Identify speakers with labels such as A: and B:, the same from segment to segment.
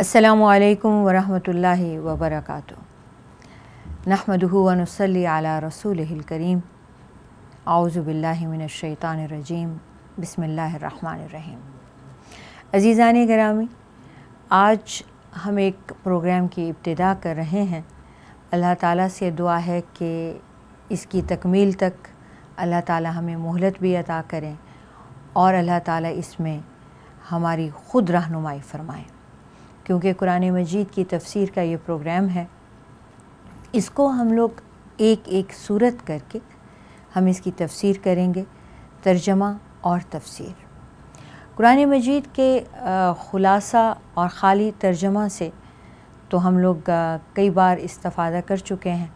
A: असलकम वरहमल वबरक नहमदनसली आला रसूल करीम आउज़बिल्लिमिनशैतानरजीम बसमीम अज़ीज़ान ग्रामी आज हम एक प्रोग्राम की इब्तदा कर रहे हैं अल्लाह ताली से दुआ है कि इसकी तकमील तक अल्लाह ताला हमें मोहलत भी अदा करें और अल्लाह ताली इसमें हमारी ख़ुद रहनुमाई फ़रमाएँ क्योंकि कुरान मजीद की तफसीर का ये प्रोग्राम है इसको हम लोग एक एक सूरत करके हम इसकी तफसीर करेंगे तर्जमा और तफसीर कुरान मजीद के ख़ुलासा और ख़ाली तर्जमा से तो हम लोग कई बार इस्तादा कर चुके हैं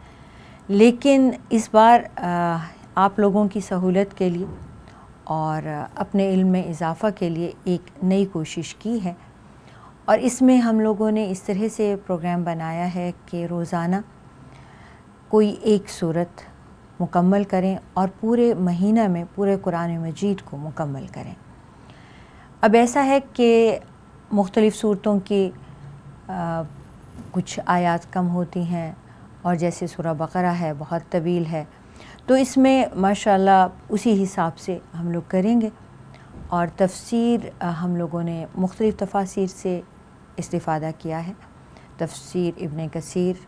A: लेकिन इस बार आप लोगों की सहूलत के लिए और अपने इल्म में इजाफ़ा के लिए एक नई कोशिश की है और इसमें हम लोगों ने इस तरह से प्रोग्राम बनाया है कि रोज़ाना कोई एक सूरत मुकम्मल करें और पूरे महीना में पूरे कुरान मजीद को मुकम्मल करें अब ऐसा है कि मुख्तलिफ़ सूरतों की आ, कुछ आयात कम होती हैं और जैसे सूरा बकरा है बहुत तवील है तो इसमें माशाल्लाह उसी हिसाब से हम लोग करेंगे और तफसीर हम लोगों ने मुख्तलिफ़ तफासिर से इस्तादा किया है तफसीर इबन कसीर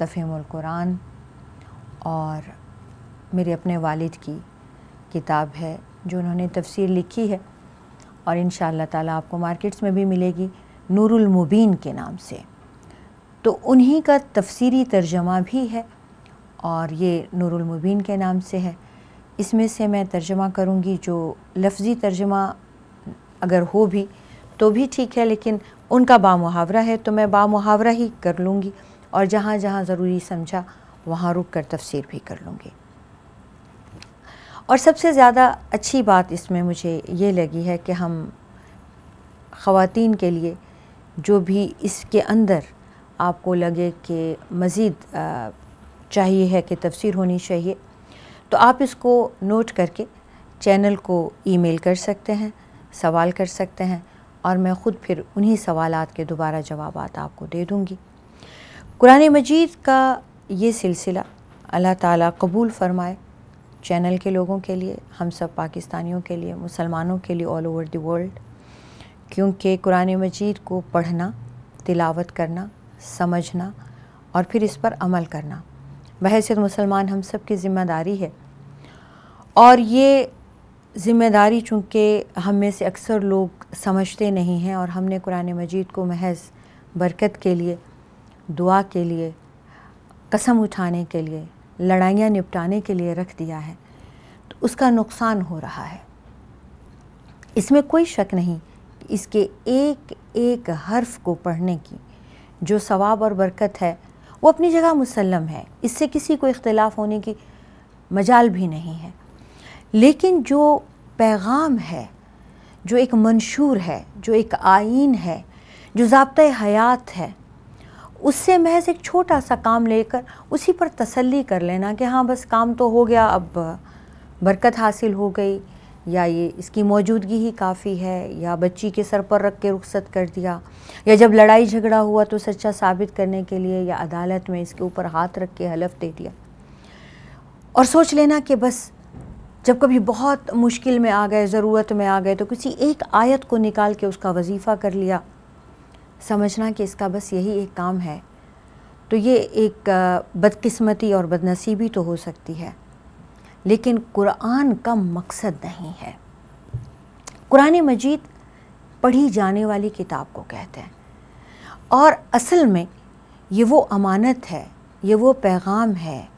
A: तफ़ीमकुरान और मेरे अपने वालिद की किताब है जो उन्होंने तफसीर लिखी है और इन ताला आपको मार्केट्स में भी मिलेगी मुबीन के नाम से तो उन्हीं का तफसीरी तर्जमा भी है और ये मुबीन के नाम से है इसमें से मैं तर्जमा करूँगी जो लफ्ज़ी तर्जमा अगर हो भी तो भी ठीक है लेकिन उनका बामुहावरा है तो मैं बामुहावरा ही कर लूँगी और जहाँ जहाँ ज़रूरी समझा वहाँ रुक कर तफसीर भी कर लूँगी और सबसे ज़्यादा अच्छी बात इसमें मुझे ये लगी है कि हम ख़वातीन के लिए जो भी इसके अंदर आपको लगे कि मज़ीद चाहिए है कि तफसीर होनी चाहिए तो आप इसको नोट करके चैनल को ईमेल कर सकते हैं सवाल कर सकते हैं और मैं ख़ुद फिर उन्हीं सवालात के दोबारा जवाब आपको दे दूँगी कुरान मजीद का ये सिलसिला अल्लाह ताला कबूल फरमाए चैनल के लोगों के लिए हम सब पाकिस्तानियों के लिए मुसलमानों के लिए ऑल ओवर द वर्ल्ड क्योंकि कुरान मजीद को पढ़ना तिलावत करना समझना और फिर इस पर अमल करना बहसीत मुसलमान हम सब की ज़िम्मेदारी है और ये ज़िम्मेदारी चूँकि हम में से अक्सर लोग समझते नहीं हैं और हमने कुरान मजीद को महज बरकत के लिए दुआ के लिए कसम उठाने के लिए लड़ाइयाँ निपटाने के लिए रख दिया है तो उसका नुकसान हो रहा है इसमें कोई शक नहीं इसके एक एक हर्फ को पढ़ने की जो सवाब और बरकत है वो अपनी जगह मुसलम है इससे किसी को इख्तलाफ होने की मजाल भी नहीं है लेकिन जो पैगाम है जो एक मंशूर है जो एक आइन है जो जबत हयात है उससे महज एक छोटा सा काम लेकर उसी पर तसल्ली कर लेना कि हाँ बस काम तो हो गया अब बरकत हासिल हो गई या ये इसकी मौजूदगी ही काफ़ी है या बच्ची के सर पर रख के रुखसत कर दिया या जब लड़ाई झगड़ा हुआ तो सच्चा साबित करने के लिए या अदालत में इसके ऊपर हाथ रख के हलफ दे दिया और सोच लेना कि बस जब कभी बहुत मुश्किल में आ गए ज़रूरत में आ गए तो किसी एक आयत को निकाल के उसका वजीफ़ा कर लिया समझना कि इसका बस यही एक काम है तो ये एक बदकिस्मती और बदनसीबी तो हो सकती है लेकिन कुरान का मकसद नहीं है कुरान मजीद पढ़ी जाने वाली किताब को कहते हैं और असल में ये वो अमानत है ये वो पैगाम है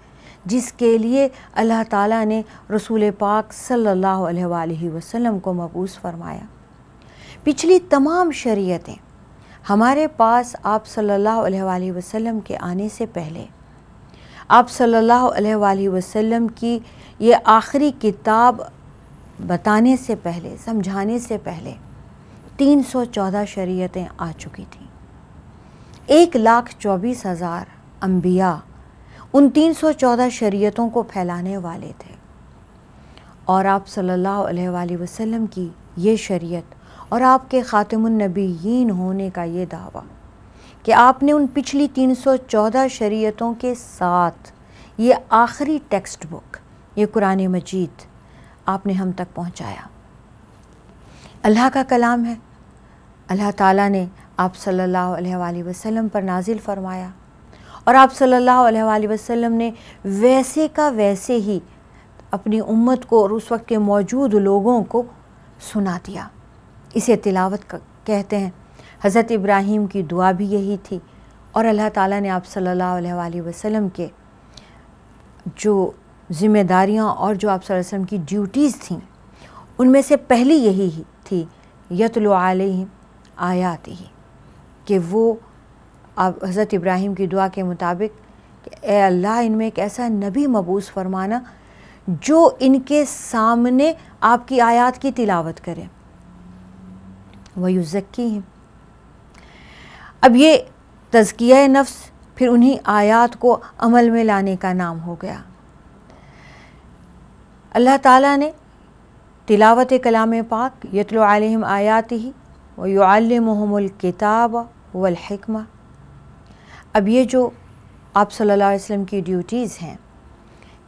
A: जिसके लिए अल्लाह ताला ने रसूल पाक सल्लल्लाहु अलैहि वसल्लम को मबूस फरमाया पिछली तमाम शरीयतें हमारे पास आप सल्लल्लाहु अलैहि वसल्लम के आने से पहले आप सल्लल्लाहु अलैहि वसल्लम की ये आखिरी किताब बताने से पहले समझाने से पहले 314 शरीयतें आ चुकी थी एक लाख चौबीस हज़ार अम्बिया उन 314 शरीयतों को फैलाने वाले थे और आप सल्लल्लाहु अलैहि वसल्लम की ये शरीयत और आपके ख़ातमनबीन होने का ये दावा कि आपने उन पिछली 314 शरीयतों के साथ ये आखिरी टेक्स्ट बुक ये कुरान मजीद आपने हम तक पहुंचाया अल्लाह का कलाम है अल्लाह ताला ने आप सल्लल्लाहु अलैहि वसल्लम पर नाजिल फरमाया और आप सल्लल्लाहु अलैहि वसल्लम ने वैसे का वैसे ही अपनी उम्मत को और उस वक्त के मौजूद लोगों को सुना दिया इसे तिलावत कहते हैं हज़रत इब्राहीम की दुआ भी यही थी और अल्लाह ताला ने आप सल्लल्लाहु अलैहि वसल्लम के जो ज़िम्मेदारियाँ और जो आप वसल्लम की ड्यूटीज़ थीं उनमें से पहली यही थी यतलो आयात ही कि वो अब हज़रत इब्राहिम की दुआ के मुताबिक ए अल्लाह इनमें एक ऐसा नबी मबूस फरमाना जो इनके सामने आपकी आयात की तिलावत करें जक्की हैं अब ये तज़किया नफ्स फिर उन्हीं आयात को अमल में लाने का नाम हो गया अल्लाह ताला ने तिलावत कलाम पाक यतलो आलम आयात ही वयुआलमहमुल किताब वलहकमा अब ये जो आप सल्लल्लाहु अलैहि वसल्लम की ड्यूटीज़ हैं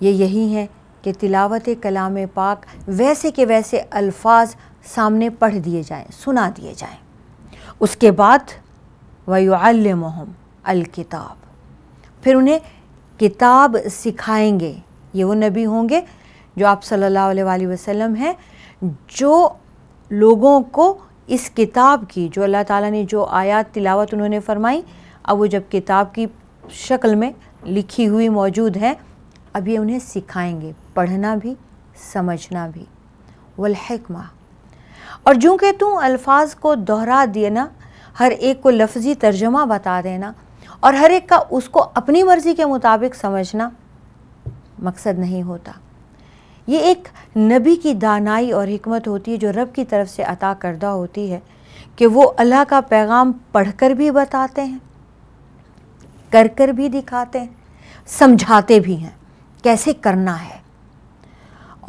A: ये यही हैं कि तिलावत कलाम पाक वैसे के वैसे अल्फाज सामने पढ़ दिए जाएं सुना दिए जाएं उसके बाद वयुल्लम अलकिताब फिर उन्हें किताब सिखाएंगे ये वो नबी होंगे जो आप सल्लल्लाहु अलैहि वसल्लम हैं जो लोगों को इस किताब की जो अल्लाह ताला ने जो आयत तिलावत उन्होंने फरमाई अब वो जब किताब की शक्ल में लिखी हुई मौजूद है अब ये उन्हें सिखाएंगे पढ़ना भी समझना भी वलहकमा और जो कि तू अल्फाज को दोहरा देना हर एक को लफ्ज़ी तर्जमा बता देना और हर एक का उसको अपनी मर्ज़ी के मुताबिक समझना मकसद नहीं होता ये एक नबी की दानाई और हमत होती है जो रब की तरफ से अता करदा होती है कि वो अल्लाह का पैगाम पढ़कर भी बताते हैं कर कर भी दिखाते हैं समझाते भी हैं कैसे करना है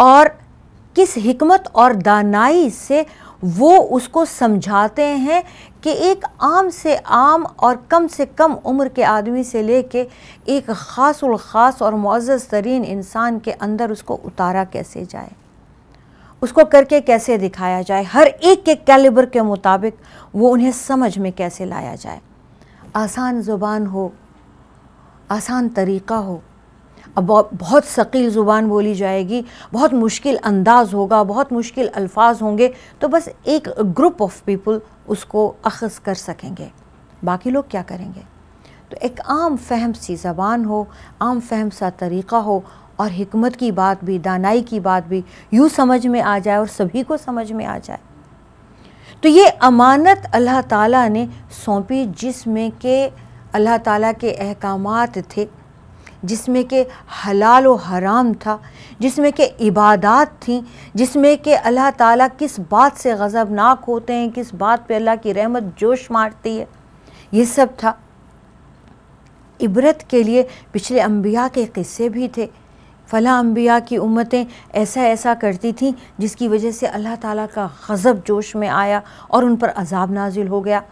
A: और किस हिकमत और दानाई से वो उसको समझाते हैं कि एक आम से आम और कम से कम उम्र के आदमी से ले कर एक ख़ास ख़ास और मुआज़ तरीन इंसान के अंदर उसको उतारा कैसे जाए उसको करके कैसे दिखाया जाए हर एक के कैलिबर के मुताबिक वो उन्हें समझ में कैसे लाया जाए आसान ज़ुबान हो आसान तरीक़ा हो अब बहुत शकील ज़ुबान बोली जाएगी बहुत मुश्किल अंदाज होगा बहुत मुश्किल अल्फाज होंगे तो बस एक ग्रुप ऑफ पीपल उसको अखज़ कर सकेंगे बाकी लोग क्या करेंगे तो एक आम फहम सी ज़बान हो आम फहम सा तरीक़ा हो और हमत की बात भी दानाई की बात भी यूँ समझ में आ जाए और सभी को समझ में आ जाए तो ये अमानत अल्लाह ताली ने सौंपी जिसमें के अल्लाह ताला के अहकाम थे जिसमें के हलाल और हराम था जिसमें के इबादत थी जिसमें के अल्लाह ताला किस बात से गज़बनाक होते हैं किस बात पे अल्लाह की रहमत जोश मारती है ये सब था इबरत के लिए पिछले अम्बिया के किस्से भी थे फ़ला अम्बिया की उम्मतें ऐसा ऐसा करती थीं जिसकी वजह से अल्लाह ताला का गज़ब जोश में आया और उन पर अजाब नाजिल हो गया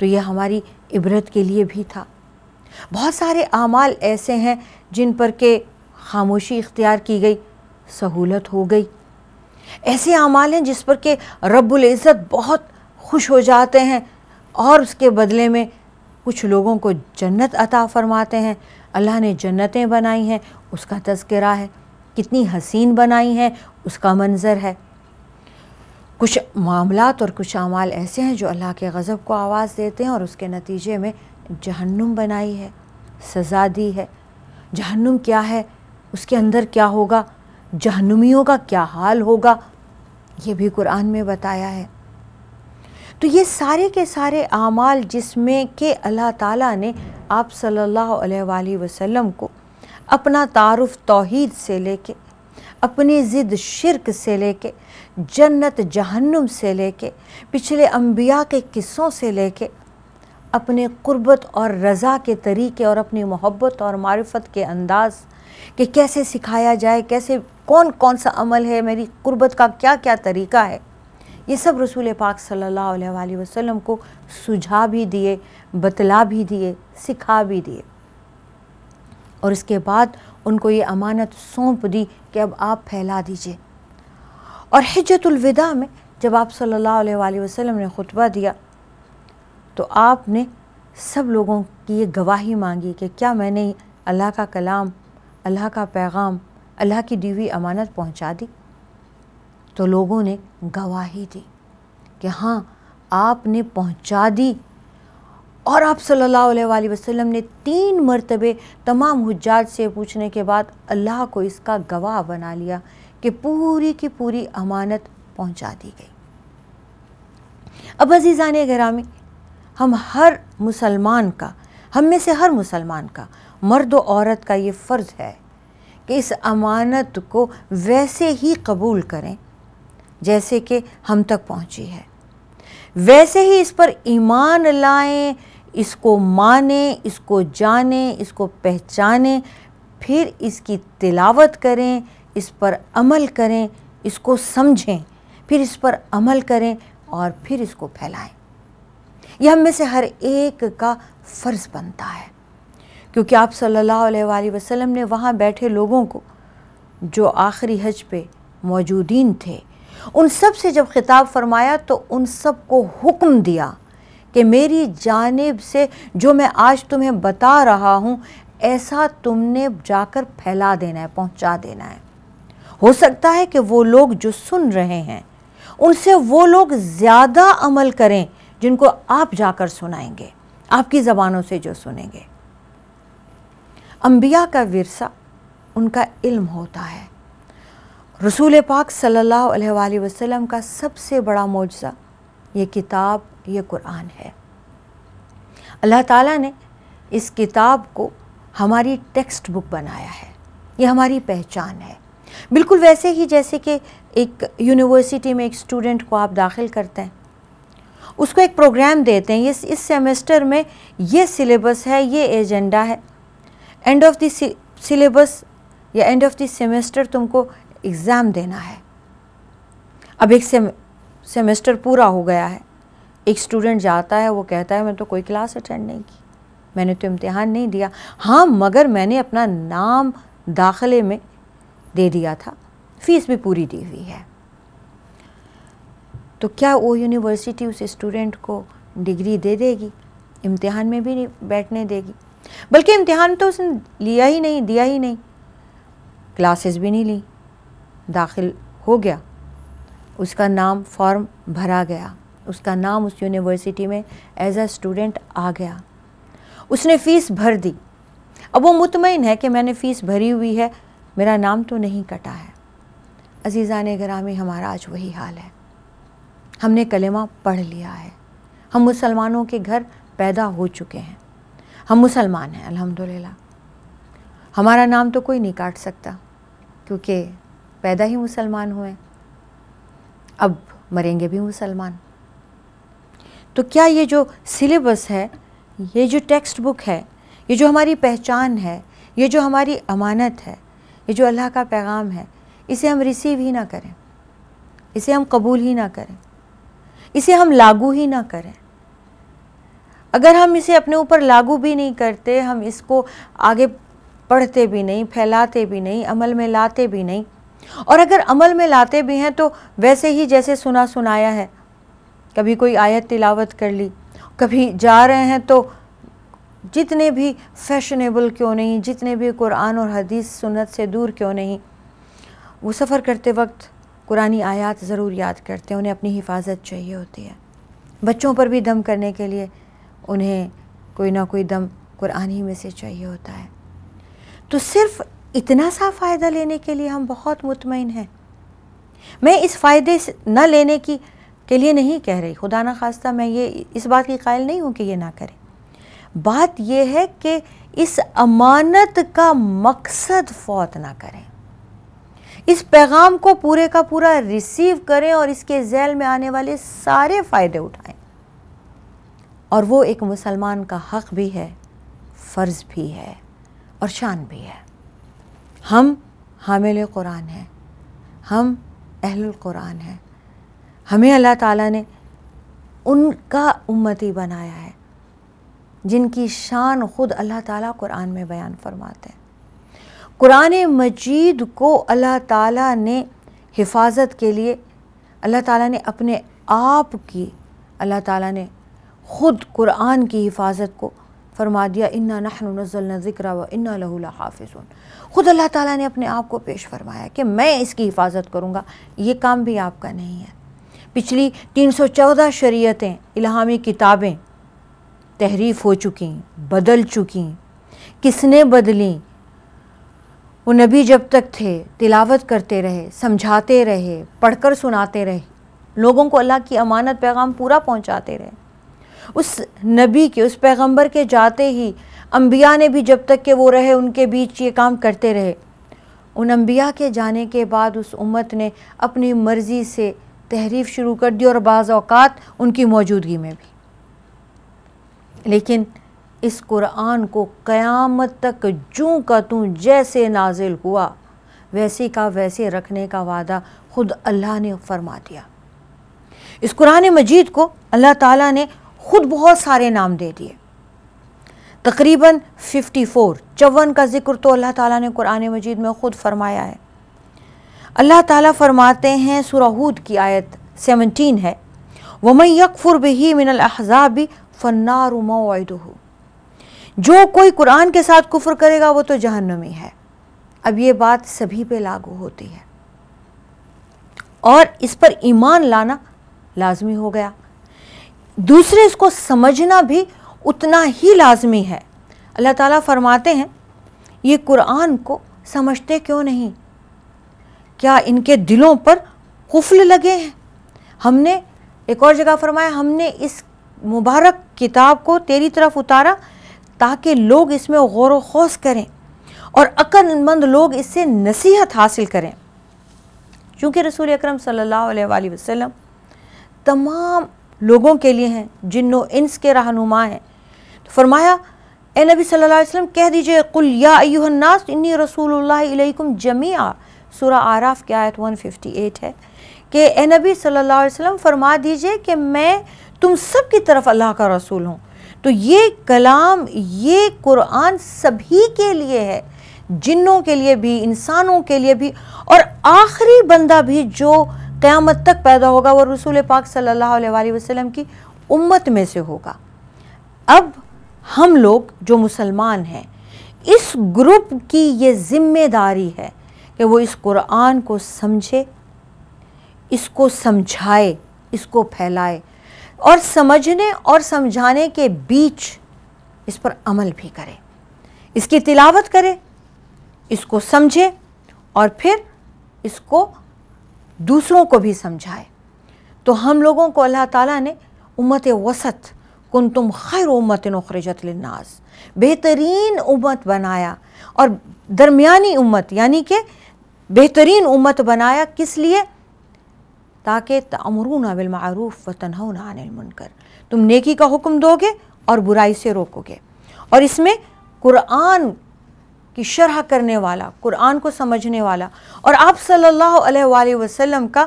A: तो यह हमारी इबरत के लिए भी था बहुत सारे आमाल ऐसे हैं जिन पर के खामोशी इख्तियार की गई सहूलत हो गई ऐसे आमाल हैं जिस पर के इज़्ज़त बहुत खुश हो जाते हैं और उसके बदले में कुछ लोगों को जन्नत अता फरमाते हैं अल्लाह ने जन्नतें बनाई हैं उसका तस्करा है कितनी हसीन बनाई हैं उसका मंज़र है कुछ मामला और कुछ अमाल ऐसे हैं जो अल्लाह के गज़ब को आवाज़ देते हैं और उसके नतीजे में जहन्नुम बनाई है सज़ा दी है जहन्नुम क्या है उसके अंदर क्या होगा जहनुमियों का क्या हाल होगा ये भी कुरान में बताया है तो ये सारे के सारे अमाल जिसमें के अल्लाह ताला ने आप सल्लल्लाहु अलैहि वसल्लम को अपना तारफ़ तोहद से लेके अपनी ज़िद शिरक से लेके जन्नत जहन्नुम से लेके पिछले अम्बिया के किस्सों से लेके अपने कुर्बत और रज़ा के तरीके और अपनी मोहब्बत और मारफत के अंदाज़ कि कैसे सिखाया जाए कैसे कौन कौन सा अमल है मेरी कुर्बत का क्या क्या तरीका है ये सब रसूल पाक सल्लल्लाहु अलैहि वसल्लम को सुझा भी दिए बतला भी दिए सिखा भी दिए और इसके बाद उनको ये अमानत सौंप दी कि अब आप फैला दीजिए और हजतुलविदा में जब आप सल्लल्लाहु अलैहि वसल्लम ने खुतबा दिया तो आपने सब लोगों की ये गवाही मांगी कि क्या मैंने अल्लाह का कलाम अल्लाह का पैगाम अल्लाह की दी हुई अमानत पहुंचा दी तो लोगों ने गवाही दी कि हाँ आपने पहुंचा दी और आप सल्लल्लाहु अलैहि वसल्लम ने तीन मरतबे तमाम हजाज से पूछने के बाद अल्लाह को इसका गवाह बना लिया कि पूरी की पूरी अमानत पहुंचा दी गई अब अजीज़ान ग्रामी हम हर मुसलमान का हम में से हर मुसलमान का मर्द औरत का ये फ़र्ज़ है कि इस अमानत को वैसे ही कबूल करें जैसे कि हम तक पहुंची है वैसे ही इस पर ईमान लाएं इसको माने इसको जाने इसको पहचाने फिर इसकी तिलावत करें इस पर अमल करें इसको समझें फिर इस पर अमल करें और फिर इसको फैलाएं यह हम में से हर एक का फ़र्ज़ बनता है क्योंकि आप सल्लल्लाहु अलैहि वसल्लम ने वहाँ बैठे लोगों को जो आखिरी हज पे मौजूदीन थे उन सब से जब खिताब फरमाया तो उन सब को हुक्म दिया कि मेरी जानब से जो मैं आज तुम्हें बता रहा हूँ ऐसा तुमने जाकर फैला देना है पहुँचा देना है हो सकता है कि वो लोग जो सुन रहे हैं उनसे वो लोग ज़्यादा अमल करें जिनको आप जाकर सुनाएंगे आपकी ज़बानों से जो सुनेंगे अम्बिया का विरसा उनका इल्म होता है रसूल पाक सल्ला वसलम का सबसे बड़ा मुआजा ये किताब ये कुरान है अल्लाह ताला ने इस किताब को हमारी टेक्स्ट बुक बनाया है ये हमारी पहचान है बिल्कुल वैसे ही जैसे कि एक यूनिवर्सिटी में एक स्टूडेंट को आप दाखिल करते हैं उसको एक प्रोग्राम देते हैं ये इस सेमेस्टर में ये सिलेबस है ये एजेंडा है एंड ऑफ द सिलेबस या एंड ऑफ द सेमेस्टर तुमको एग्ज़ाम देना है अब एक सेम सेमेस्टर पूरा हो गया है एक स्टूडेंट जाता है वो कहता है मैं तो कोई क्लास अटेंड नहीं की मैंने तो इम्तिहान नहीं दिया हाँ मगर मैंने अपना नाम दाखिले में दे दिया था फीस भी पूरी दी हुई है तो क्या वो यूनिवर्सिटी उस स्टूडेंट को डिग्री दे देगी इम्तिहान में भी नहीं बैठने देगी बल्कि इम्तिहान तो उसने लिया ही नहीं दिया ही नहीं क्लासेस भी नहीं ली दाखिल हो गया उसका नाम फॉर्म भरा गया उसका नाम उस यूनिवर्सिटी में एज अ स्टूडेंट आ गया उसने फ़ीस भर दी अब वो मुतमिन है कि मैंने फ़ीस भरी हुई है मेरा नाम तो नहीं कटा है अजीज़ा ने ग्रामी हमारा आज वही हाल है हमने कलेमा पढ़ लिया है हम मुसलमानों के घर पैदा हो चुके हैं हम मुसलमान हैं अल्हम्दुलिल्लाह हमारा नाम तो कोई नहीं काट सकता क्योंकि पैदा ही मुसलमान हुए अब मरेंगे भी मुसलमान तो क्या ये जो सिलेबस है ये जो टेक्स्ट बुक है ये जो हमारी पहचान है ये जो हमारी अमानत है ये जो अल्लाह का पैगाम है इसे हम रिसीव ही ना करें इसे हम कबूल ही ना करें इसे हम लागू ही ना करें अगर हम इसे अपने ऊपर लागू भी नहीं करते हम इसको आगे पढ़ते भी नहीं फैलाते भी नहीं अमल में लाते भी नहीं और अगर अमल में लाते भी हैं तो वैसे ही जैसे सुना सुनाया है कभी कोई आयत तिलावत कर ली कभी जा रहे हैं तो जितने भी फैशनेबल क्यों नहीं जितने भी कुरान और हदीस सुन्नत से दूर क्यों नहीं वो सफ़र करते वक्त कुरानी आयात ज़रूर याद करते हैं उन्हें अपनी हिफाजत चाहिए होती है बच्चों पर भी दम करने के लिए उन्हें कोई ना कोई दम कुरान ही में से चाहिए होता है तो सिर्फ इतना सा फ़ायदा लेने के लिए हम बहुत मुतमिन हैं मैं इस फ़ायदे न लेने की के लिए नहीं कह रही खुदा न खास्ता मैं ये इस बात की कायल नहीं हूँ कि ये ना करें बात यह है कि इस अमानत का मकसद फौत ना करें इस पैगाम को पूरे का पूरा रिसीव करें और इसके जैल में आने वाले सारे फ़ायदे उठाएं और वो एक मुसलमान का हक़ भी है फ़र्ज़ भी है और शान भी है हम हामिल कुरान हैं हम अहल कुरान हैं हमें अल्लाह ताला ने उनका उम्मती बनाया है जिनकी शान ख़ुद अल्लाह ताला कुरान में बयान फरमाते हैं कुरान मजीद को अल्लाह ताला ने हिफाजत के लिए अल्लाह ताला ने अपने आप की अल्लाह ताला ने ख़ुद कुरान की हिफाजत को फरमा दिया इन्ना नहन नज़ल ज़िक्र व इन्ना लहूल हाफिज़ ख़ुद अल्लाह ताला ने अपने आप को पेश फरमाया कि मैं इसकी हिफाजत करूँगा ये काम भी आपका नहीं है पिछली तीन सौ चौदह शरीयतें इलाहामी किताबें तहरीफ हो चुकी बदल चुकी किसने बदली वो नबी जब तक थे तिलावत करते रहे समझाते रहे पढ़कर सुनाते रहे लोगों को अल्लाह की अमानत पैगाम पूरा पहुंचाते रहे उस नबी के उस पैगंबर के जाते ही अम्बिया ने भी जब तक के वो रहे उनके बीच ये काम करते रहे उन अम्बिया के जाने के बाद उस उम्मत ने अपनी मर्ज़ी से तहरीफ शुरू कर दी और बाज़ात उनकी मौजूदगी में भी लेकिन इस कुरान को क़यामत तक जूँ का तू जैसे नाजिल हुआ वैसे का वैसे रखने का वादा ख़ुद अल्लाह ने फरमा दिया इस कुरान मजीद को अल्लाह ताला ने ख़ुद बहुत सारे नाम दे दिए तकरीबन 54 फोर चौवन का ज़िक्र तो अल्लाह ताला ने कुरान मजीद में ख़ुद फरमाया है अल्लाह ताला फरमाते हैं सुरहूद की आयत 17 है वमयकफुर बही मिनल अहजाबी फ़नार जो कोई कुरान के साथ कुफर करेगा वो तो जहन्नमी है अब ये बात सभी पे लागू होती है और इस पर ईमान लाना लाजमी हो गया दूसरे इसको समझना भी उतना ही लाजमी है अल्लाह ताला फरमाते हैं ये कुरान को समझते क्यों नहीं क्या इनके दिलों पर कुफल लगे हैं हमने एक और जगह फरमाया हमने इस मुबारक किताब को तेरी तरफ उतारा ताकि लोग इसमें गौर वौस करें और अक्लमंद लोग इससे नसीहत हासिल करें क्योंकि रसूल अकरम सल्लल्लाहु वसम तमाम लोगों के लिए हैं जिन्नो इंस के रहनुमा हैं तो फरमाया ए नबी सल्लल्लाहु अलैहि वसल्लम कह दीजिए कुल या अयुहन्नास इन्नी रसूलुल्लाह जमिया सूरा आराफ की आयत 158 है कि ए नबी सल्लल्लाहु अलैहि वसल्लम फरमा दीजिए कि मैं तुम सब की तरफ अल्लाह का रसूल हो तो ये कलाम ये कुरान सभी के लिए है जिन्हों के लिए भी इंसानों के लिए भी और आखिरी बंदा भी जो क़यामत तक पैदा होगा वह रसूल पाक सल्लल्लाहु अलैहि वसल्लम की उम्मत में से होगा अब हम लोग जो मुसलमान हैं इस ग्रुप की ये जिम्मेदारी है कि वो इस कुरान को समझे इसको समझाए इसको फैलाए और समझने और समझाने के बीच इस पर अमल भी करें इसकी तिलावत करें इसको समझें और फिर इसको दूसरों को भी समझाए तो हम लोगों को अल्लाह ताला ने उम्मत वसत कुन तुम खैर उम्मत नखरजत लन्नास बेहतरीन उम्मत बनाया और दरमियानी उम्मत यानी कि बेहतरीन उम्मत बनाया किस लिए ताकि तमरून बिलमरूफ़ व अनिल मुनकर तुम नेकी का हुक्म दोगे और बुराई से रोकोगे और इसमें कुरान की शरह करने वाला कुरान को समझने वाला और आप सल्लल्लाहु अलैहि वसल्लम का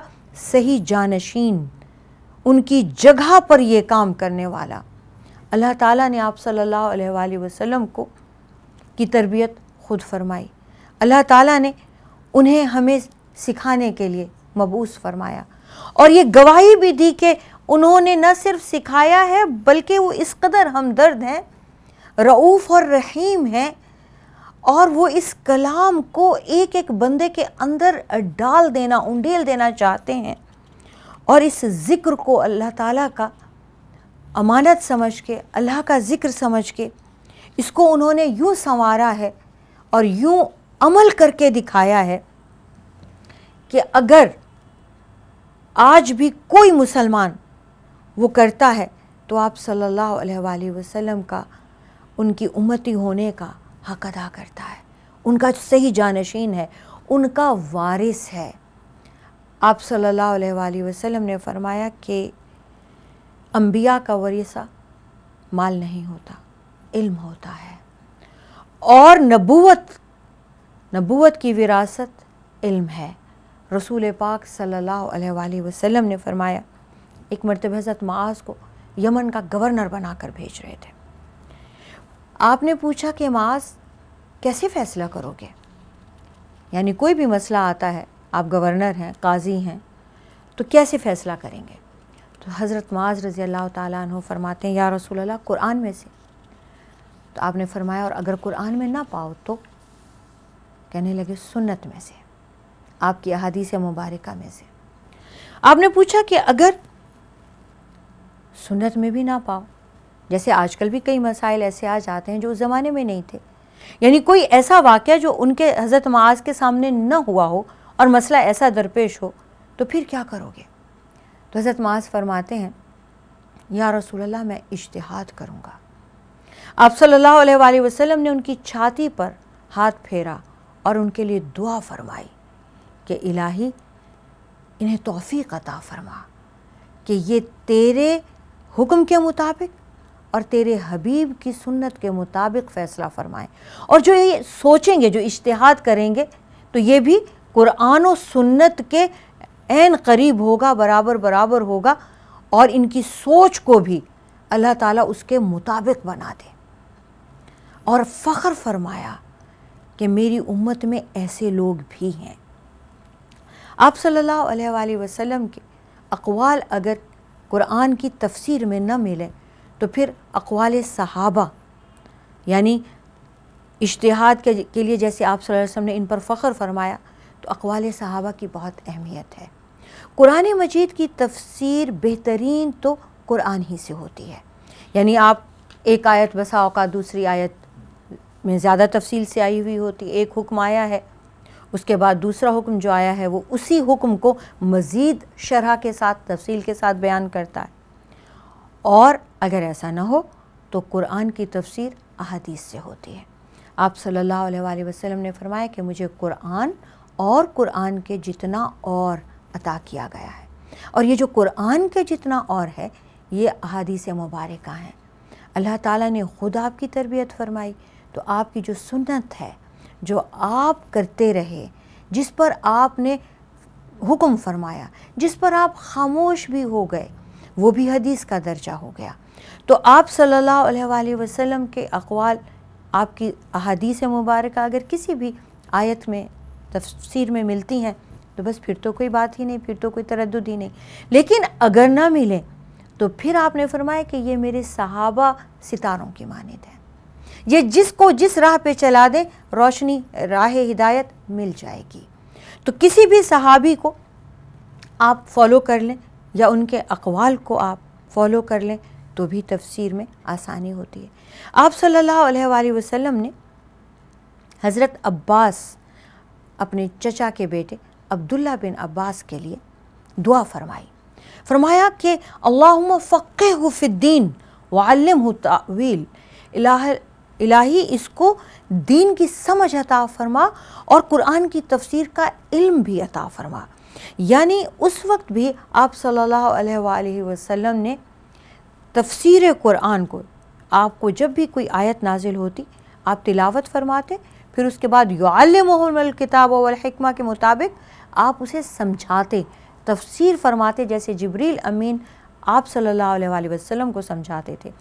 A: सही जानशीन उनकी जगह पर ये काम करने वाला अल्लाह ताला ने आप सल्लल्लाहु अलैहि वसल्लम को की तरबियत खुद फरमाई अल्लाह ताला ने उन्हें हमें सिखाने के लिए मबूस फरमाया और ये गवाही भी दी कि उन्होंने न सिर्फ सिखाया है बल्कि वो इस कदर हमदर्द हैं रऊफ़ और रहीम हैं और वो इस कलाम को एक एक बंदे के अंदर डाल देना उंडेल देना चाहते हैं और इस ज़िक्र को अल्लाह ताला का अमानत समझ के अल्लाह का ज़िक्र समझ के इसको उन्होंने यूँ संवारा है और यूँ अमल करके दिखाया है कि अगर आज भी कोई मुसलमान वो करता है तो आप सल्लल्लाहु अलैहि वसल्लम का उनकी उम्मती होने का हक अदा करता है उनका सही जानशीन है उनका वारिस है आप सल्लल्लाहु अलैहि वसल्लम ने फरमाया कि अम्बिया का वरीसा माल नहीं होता इल्म होता है और नबूवत नबूवत की विरासत इल्म है रसूल पाक सल्ला वसम ने फरमाया एक मरतब हज़रत माज को यमन का गवर्नर बनाकर भेज रहे थे आपने पूछा कि माज कैसे फ़ैसला करोगे यानी कोई भी मसला आता है आप गवर्नर हैं काजी हैं तो कैसे फ़ैसला करेंगे तो हज़रत माज रज़ी अल्लाह तु फरमाते हैं या रसूल अल्लाह कुरान में से तो आपने फरमाया और अगर कुरान में ना पाओ तो कहने लगे सुन्नत में से आपकी अहादीस मुबारक में से आपने पूछा कि अगर सुन्नत में भी ना पाओ जैसे आजकल भी कई मसाइल ऐसे आ जाते हैं जो उस ज़माने में नहीं थे यानी कोई ऐसा वाक़ जो उनके हज़रत माज के सामने न हुआ हो और मसला ऐसा दरपेश हो तो फिर क्या करोगे तो हज़रत माज फरमाते हैं या रसूलल्लाह मैं इश्तहाद करूँगा आप सल्ला वसलम ने उनकी छाती पर हाथ फेरा और उनके लिए दुआ फरमाई कि इलाही इन्हें तोफ़ी अता फरमा कि ये तेरे हुक्म के मुताबिक और तेरे हबीब की सुन्नत के मुताबिक फ़ैसला फरमाएं और जो ये सोचेंगे जो इश्तहाद करेंगे तो ये भी कुरान और सुन्नत के एन करीब होगा बराबर बराबर होगा और इनकी सोच को भी अल्लाह ताला उसके मुताबिक बना दे और फ़ख्र फरमाया कि मेरी उम्मत में ऐसे लोग भी हैं आप सल्लल्लाहु अलैहि वसल्लम के अकवाल अगर कुरान की तफसीर में न मिले तो फिर अकवाल सहाबा यानी इश्तिहाद के, के लिए जैसे आप वसल्लम ने इन पर फ़ख्र फरमाया तो अकवाल सहाबा की बहुत अहमियत है कुरान मजीद की तफसीर बेहतरीन तो कुरान ही से होती है यानी आप एक आयत बसा का दूसरी आयत में ज़्यादा तफसील से आई हुई होती एक हुक्म आया है उसके बाद दूसरा हुक्म जो आया है वो उसी हुक्म को मज़ीद शरह के साथ तफसील के साथ बयान करता है और अगर ऐसा ना हो तो कुरान की तफसीर अहदीस से होती है आप सल्लल्लाहु अलैहि वसल्लम ने फरमाया कि मुझे कुरान और कुरान के जितना और अता किया गया है और ये जो कुरान के जितना और है ये अहदीस मुबारक हैं अल्लाह ताला ने ख़ुद आपकी तरबियत फरमाई तो आपकी जो सुन्नत है जो आप करते रहे जिस पर आपने हुक्म फरमाया जिस पर आप खामोश भी हो गए वो भी हदीस का दर्जा हो गया तो आप सल्लल्लाहु अलैहि वसल्लम के अकवाल आपकी अहदीस मुबारक अगर किसी भी आयत में तफसीर में मिलती हैं तो बस फिर तो कोई बात ही नहीं फिर तो कोई तरद ही नहीं लेकिन अगर ना मिले तो फिर आपने फरमाया कि ये मेरे सहाबा सितारों की मानद है ये जिसको जिस राह पे चला दे रोशनी राह हिदायत मिल जाएगी तो किसी भी सहाबी को आप फॉलो कर लें या उनके अकवाल को आप फॉलो कर लें तो भी तफसीर में आसानी होती है आप सल्लल्लाहु अलैहि वसल्लम ने हज़रत अब्बास अपने चचा के बेटे अब्दुल्ला बिन अब्बास के लिए दुआ फरमाई फरमाया कि अल्लाह फ़क़ फिद्दीन वालम तावील इलाही इसको दीन की समझ अता फरमा और कुरान की तफसीर का इल्म भी अता फरमा यानी उस वक्त भी आप सल्लल्लाहु अलैहि वसल्लम ने तफसीर कुरान को आपको जब भी कोई आयत नाजिल होती आप तिलावत फरमाते फिर उसके बाद युआल किताब वलहकमा के मुताबिक आप उसे समझाते तफसीर फरमाते जैसे जबरील अमीन आप सल्लल्लाहु अलैहि वसल्लम को समझाते थे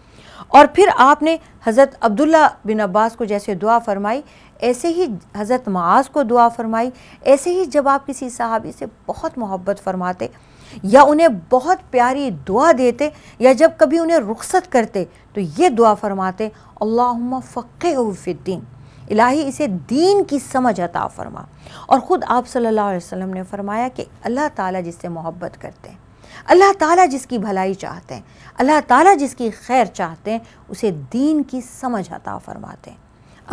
A: और फिर आपने हज़रत अब्दुल्ला बिन अब्बास को जैसे दुआ फरमाई ऐसे ही हज़रत माज को दुआ फरमाई ऐसे ही जब आप किसी साहबी से बहुत मोहब्बत फरमाते या उन्हें बहुत प्यारी दुआ देते या जब कभी उन्हें रुख्सत करते तो ये दुआ फरमाते अल्लाह फ़िद्दीन इलाही इसे दीन की समझ अता फरमा और ख़ुद आप सल्लल्लाहु अलैहि वसल्लम ने फरमाया कि अल्लाह ताला जिससे मोहब्बत करते हैं अल्लाह ताला जिसकी भलाई चाहते हैं अल्लाह ताला जिसकी खैर चाहते हैं उसे दीन की समझ अता फरमाते हैं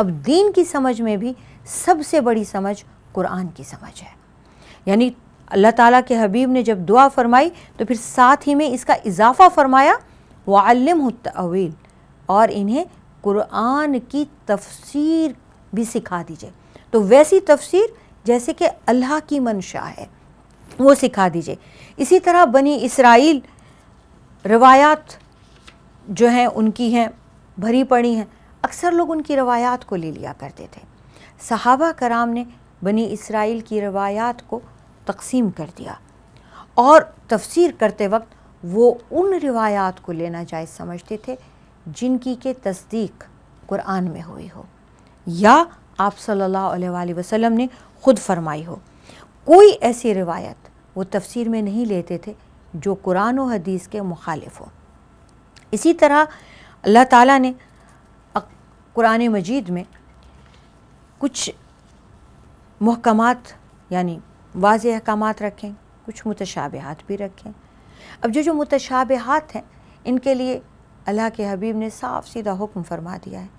A: अब दीन की समझ में भी सबसे बड़ी समझ कुरान की समझ है यानी अल्लाह ताला के हबीब ने जब दुआ फरमाई तो फिर साथ ही में इसका इजाफ़ा फरमाया वालम तवील और इन्हें कुरान की तफसीर भी सिखा दीजिए तो वैसी तफसीर जैसे कि अल्लाह की मंशा है वो सिखा दीजिए इसी तरह बनी इसराइल रवायात जो हैं उनकी हैं भरी पड़ी हैं अक्सर लोग उनकी रवायात को ले लिया करते थे सहाबा कराम ने बनी इसराइल की रवायात को तकसीम कर दिया और तफसीर करते वक्त वो उन रवायात को लेना जायज़ समझते थे जिनकी के तस्दीक कुरान में हुई हो या आप सल्लल्लाहु अलैहि वसल्लम ने ख़ुद फरमाई हो कोई ऐसी रिवायत वो तफसीर में नहीं लेते थे जो कुरान और हदीस के मुखालिफ हो इसी तरह अल्लाह ताला ने कुरान मजीद में कुछ महकमात यानी वाज अहकाम रखें कुछ मुतशाबहत भी रखें अब जो जो मुतशाबहत हैं इनके लिए अल्लाह के हबीब ने साफ सीधा हुक्म फरमा दिया है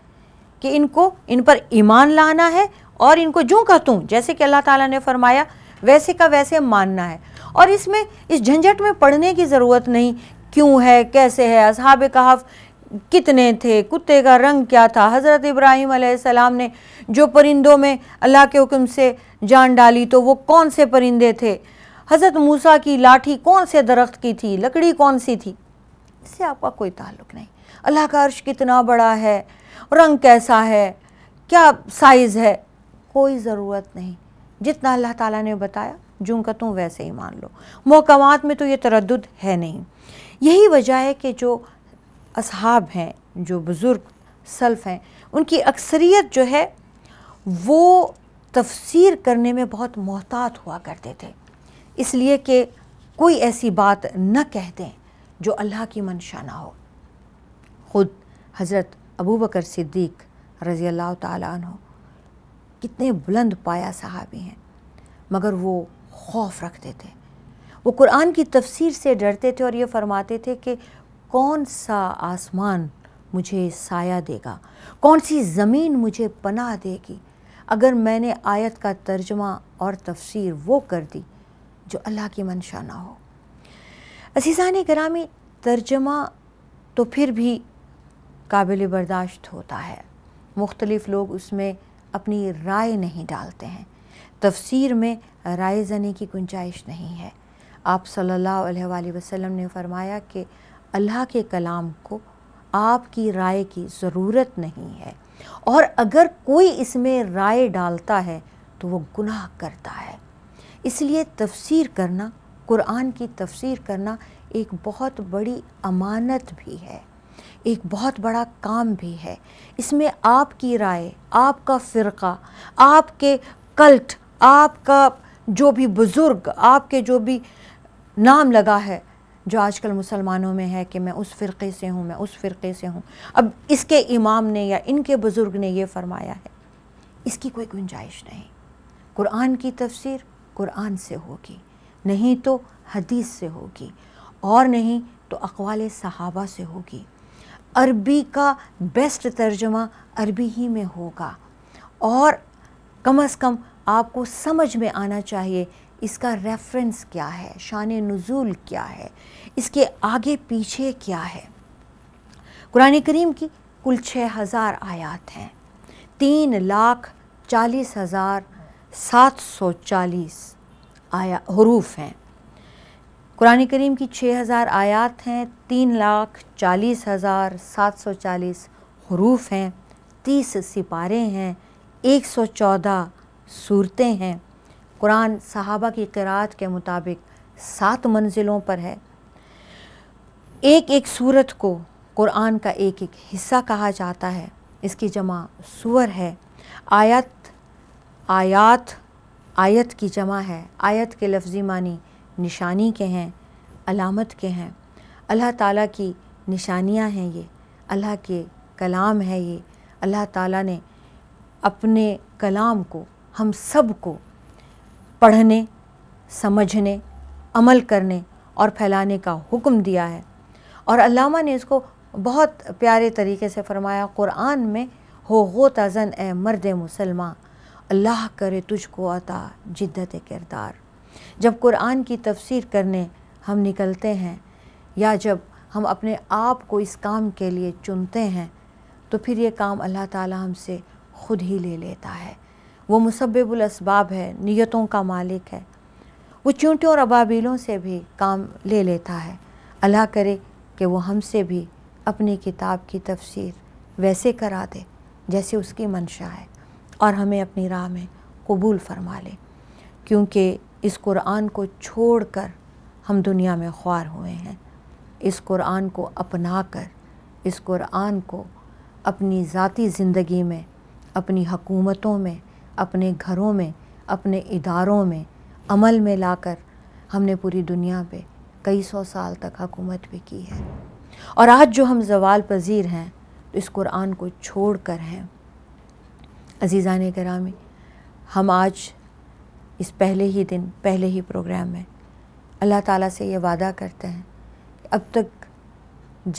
A: कि इनको इन पर ईमान लाना है और इनको जूँ कहतूँ जैसे कि अल्लाह ताला ने फरमाया वैसे का वैसे मानना है और इसमें इस झंझट में पढ़ने की ज़रूरत नहीं क्यों है कैसे है अब कहाफ़ कितने थे कुत्ते का रंग क्या था हज़रत इब्राहिम सलाम ने जो परिंदों में अल्लाह के हुक्म से जान डाली तो वो कौन से परिंदे थे हज़रत मूसा की लाठी कौन से दरख्त की थी लकड़ी कौन सी थी इससे आपका कोई ताल्लुक नहीं अल्लाह का अर्श कितना बड़ा है रंग कैसा है क्या साइज़ है कोई ज़रूरत नहीं जितना अल्लाह ताला ने बताया जूं का तुम वैसे ही मान लो महकमात में तो ये तरद है नहीं यही वजह है कि जो असहाब हैं जो बुज़ुर्ग सल्फ़ हैं उनकी अक्सरियत जो है वो तफसीर करने में बहुत मोहतात हुआ करते थे इसलिए कि कोई ऐसी बात न कह दें जो अल्लाह की मंशा ना हो ख़ुद हज़रत अबू बकर सिद्दीक़ रज़ी अल्लाह तु कितने बुलंद पाया सहाबी हैं मगर वो खौफ रखते थे वो कुरान की तफसीर से डरते थे और ये फरमाते थे कि कौन सा आसमान मुझे साया देगा कौन सी ज़मीन मुझे पनाह देगी अगर मैंने आयत का तर्जमा और तफसीर वो कर दी जो अल्लाह की मंशा ना हो असीसान ग्रामी तर्जमा तो फिर भी काबिल बर्दाश्त होता है मुख्तलिफ़ लोग उसमें अपनी राय नहीं डालते हैं तफसीर में राय जने की गुंजाइश नहीं है आप सल्लल्लाहु अलैहि वसल्लम ने फरमाया कि अल्लाह के कलाम को आपकी राय की ज़रूरत नहीं है और अगर कोई इसमें राय डालता है तो वो गुनाह करता है इसलिए तफसीर करना कुरान की तफसीर करना एक बहुत बड़ी अमानत भी है एक बहुत बड़ा काम भी है इसमें आपकी राय आपका फ़िरका आपके कल्ट आपका जो भी बुज़ुर्ग आपके जो भी नाम लगा है जो आजकल मुसलमानों में है कि मैं उस फ़िरक़े से हूँ मैं उस फ़िरक़े से हूँ अब इसके इमाम ने या इनके बुज़ुर्ग ने यह फ़रमाया है इसकी कोई गुंजाइश नहीं कुरान की तफसीर कुरान से होगी नहीं तो हदीस से होगी और नहीं तो अकवाल सहाबा से होगी अरबी का बेस्ट तर्जमा अरबी ही में होगा और कम अज़ कम आपको समझ में आना चाहिए इसका रेफरेंस क्या है शान नज़ुल क्या है इसके आगे पीछे क्या है कुरान करीम की कुल छः हज़ार आयात हैं तीन लाख चालीस हज़ार सात सौ चालीस आया हरूफ हैं कुरान करीम की 6000 आयात हैं तीन लाख चालीस हज़ार सात सौ चालीस हरूफ हैं तीस सिपारे हैं एक सौ चौदह सूरतें हैं कुरान साहबा की किरात के मुताबिक सात मंजिलों पर है एक एक सूरत को कुरान का एक एक हिस्सा कहा जाता है इसकी जमा सुअर है आयत आयात आयत की जमा है आयत के लफ्ज़ी मानी निशानी के हैं अलामत के हैं अल्लाह ताला की निशानियां हैं ये अल्लाह के कलाम है ये अल्लाह ताला ने अपने कलाम को हम सब को पढ़ने समझने अमल करने और फैलाने का हुक्म दिया है और अल्लामा ने इसको बहुत प्यारे तरीके से फरमाया क़ुरान में हो गो तज़न ए मर्द मुसलमान अल्लाह करे तुझको अता जिद्दत किरदार जब कुरान की तफसीर करने हम निकलते हैं या जब हम अपने आप को इस काम के लिए चुनते हैं तो फिर ये काम अल्लाह ताला हमसे ख़ुद ही ले लेता है वो मुसब्बुलसबाब है नीयतों का मालिक है वो चूंटियों और अबाबीलों से भी काम ले लेता है अल्लाह करे कि वो हमसे भी अपनी किताब की तफसीर वैसे करा दे जैसे उसकी मंशा है और हमें अपनी राह में कबूल फरमा ले क्योंकि इस कुरान को छोड़कर हम दुनिया में ख्वार हुए हैं इस कुरान को अपना कर इस कुरान को अपनी ज़ाती ज़िंदगी में अपनी हकूमतों में अपने घरों में अपने इदारों में अमल में लाकर हमने पूरी दुनिया पे कई सौ साल तक हकूमत भी की है और आज जो हम जवाल पजीर हैं तो इस कुरान को छोड़ कर हैं ने करामी हम आज इस पहले ही दिन पहले ही प्रोग्राम में अल्लाह ताला से ये वादा करते हैं अब तक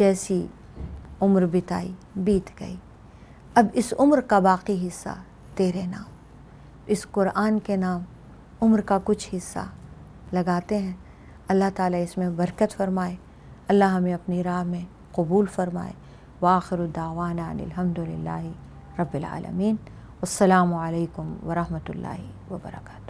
A: जैसी उम्र बिताई बीत गई अब इस उम्र का बाकी हिस्सा तेरे नाम इस कुरान के नाम उम्र का कुछ हिस्सा लगाते हैं अल्लाह ताला इसमें बरकत फरमाए अल्लाह हमें अपनी राह में कबूल फरमाए वाखर दावाना अलहमदिल्ला रबालमीन अल्लाम वरहमल वर्का